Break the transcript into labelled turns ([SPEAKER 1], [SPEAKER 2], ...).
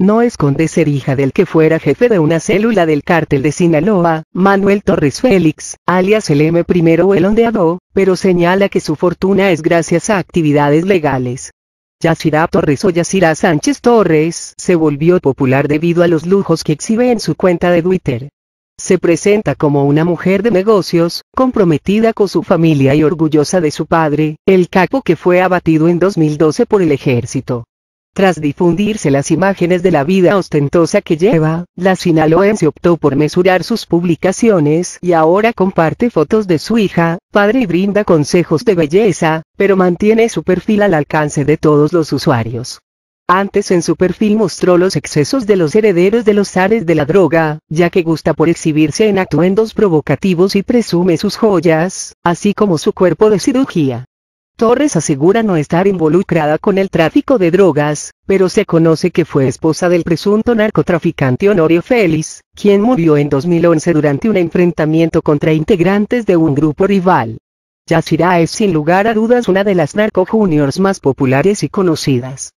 [SPEAKER 1] no esconde ser hija del que fuera jefe de una célula del cártel de Sinaloa, Manuel Torres Félix, alias el m primero el ondeado, pero señala que su fortuna es gracias a actividades legales. Yacira Torres o Yacira Sánchez Torres se volvió popular debido a los lujos que exhibe en su cuenta de Twitter. Se presenta como una mujer de negocios, comprometida con su familia y orgullosa de su padre, el capo que fue abatido en 2012 por el ejército. Tras difundirse las imágenes de la vida ostentosa que lleva, la sinaloense optó por mesurar sus publicaciones y ahora comparte fotos de su hija, padre y brinda consejos de belleza, pero mantiene su perfil al alcance de todos los usuarios. Antes en su perfil mostró los excesos de los herederos de los ares de la droga, ya que gusta por exhibirse en atuendos provocativos y presume sus joyas, así como su cuerpo de cirugía. Torres asegura no estar involucrada con el tráfico de drogas, pero se conoce que fue esposa del presunto narcotraficante Honorio Félix, quien murió en 2011 durante un enfrentamiento contra integrantes de un grupo rival. Yashira es sin lugar a dudas una de las narco juniors más populares y conocidas.